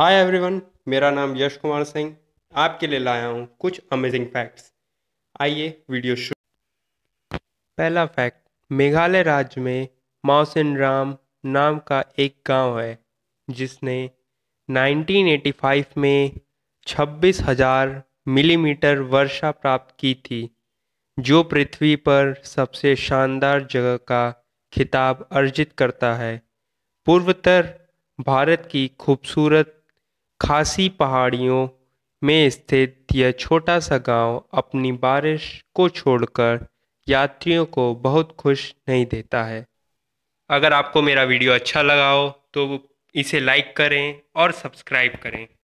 hi everyone मेरा नाम यश कुमार सिंह आपके लिए लाया हूँ कुछ अमेजिंग फैक्ट्स आइए वीडियो शुरू पहला फैक्ट मेघालय राज्य में माउसिन राम नाम का एक गांव है जिसने 1985 में छब्बीस हजार मिलीमीटर वर्षा प्राप्त की थी जो पृथ्वी पर सबसे शानदार जगह का खिताब अर्जित करता है पूर्वोत्तर भारत की खूबसूरत खासी पहाड़ियों में स्थित यह छोटा सा गांव अपनी बारिश को छोड़कर यात्रियों को बहुत खुश नहीं देता है अगर आपको मेरा वीडियो अच्छा लगा हो तो इसे लाइक करें और सब्सक्राइब करें